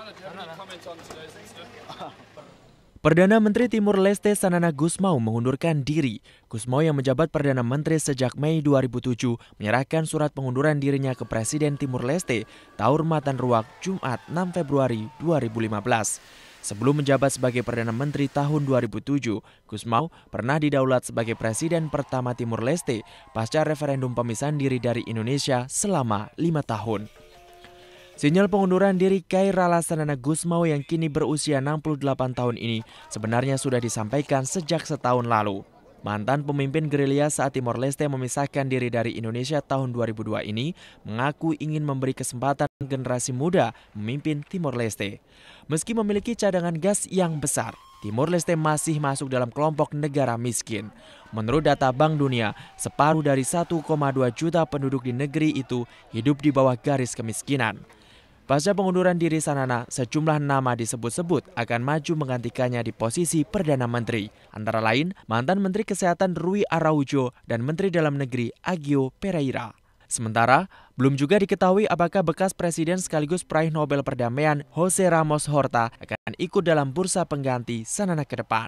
Perdana Menteri Timur Leste Sanana Gusmau mengundurkan diri. Gusmau yang menjabat Perdana Menteri sejak Mei 2007 menyerahkan surat pengunduran dirinya ke Presiden Timur Leste Taur Matan Ruak Jumat 6 Februari 2015. Sebelum menjabat sebagai Perdana Menteri tahun 2007, Gusmau pernah didaulat sebagai Presiden pertama Timur Leste pasca referendum pemisahan diri dari Indonesia selama lima tahun. Sinyal pengunduran diri Kai Ralasanana Gusmao yang kini berusia 68 tahun ini sebenarnya sudah disampaikan sejak setahun lalu. Mantan pemimpin gerilya saat Timor Leste memisahkan diri dari Indonesia tahun 2002 ini mengaku ingin memberi kesempatan generasi muda memimpin Timor Leste. Meski memiliki cadangan gas yang besar, Timor Leste masih masuk dalam kelompok negara miskin. Menurut data Bank Dunia, separuh dari 1,2 juta penduduk di negeri itu hidup di bawah garis kemiskinan. Pasca pengunduran diri Sanana, sejumlah nama disebut-sebut akan maju menggantikannya di posisi Perdana Menteri. Antara lain, mantan Menteri Kesehatan Rui Araujo dan Menteri Dalam Negeri Agio Pereira. Sementara, belum juga diketahui apakah bekas presiden sekaligus peraih Nobel Perdamaian Jose Ramos Horta akan ikut dalam bursa pengganti Sanana ke depan.